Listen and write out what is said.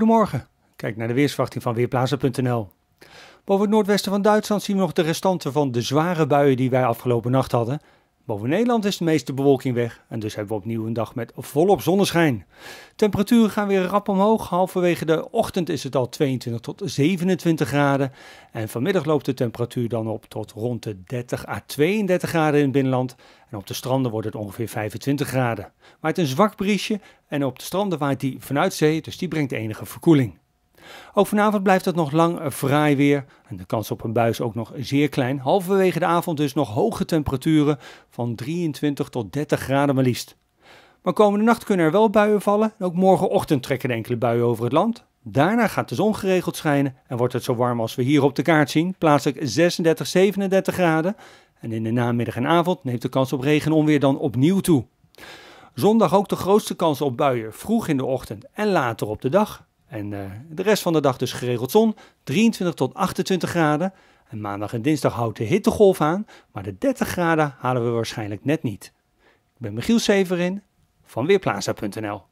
Goedemorgen. Kijk naar de weersverwachting van Weerplaza.nl. Boven het noordwesten van Duitsland zien we nog de restanten van de zware buien die wij afgelopen nacht hadden. Boven Nederland is de meeste bewolking weg en dus hebben we opnieuw een dag met volop zonneschijn. Temperaturen gaan weer rap omhoog. Halverwege de ochtend is het al 22 tot 27 graden. En vanmiddag loopt de temperatuur dan op tot rond de 30 à 32 graden in het binnenland. En op de stranden wordt het ongeveer 25 graden. Maar het een zwak briesje en op de stranden waait die vanuit zee, dus die brengt enige verkoeling. Ook vanavond blijft het nog lang eh, fraai weer en de kans op een bui is ook nog zeer klein. Halverwege de avond dus nog hoge temperaturen van 23 tot 30 graden maar liefst. Maar komende nacht kunnen er wel buien vallen. En ook morgenochtend trekken enkele buien over het land. Daarna gaat de zon geregeld schijnen en wordt het zo warm als we hier op de kaart zien. Plaatselijk 36, 37 graden. En in de namiddag en avond neemt de kans op regen onweer dan opnieuw toe. Zondag ook de grootste kans op buien, vroeg in de ochtend en later op de dag. En eh, de rest van de dag dus geregeld zon, 23 tot 28 graden. En maandag en dinsdag houdt de hittegolf aan, maar de 30 graden halen we waarschijnlijk net niet. Ik ben Michiel Severin van Weerplaza.nl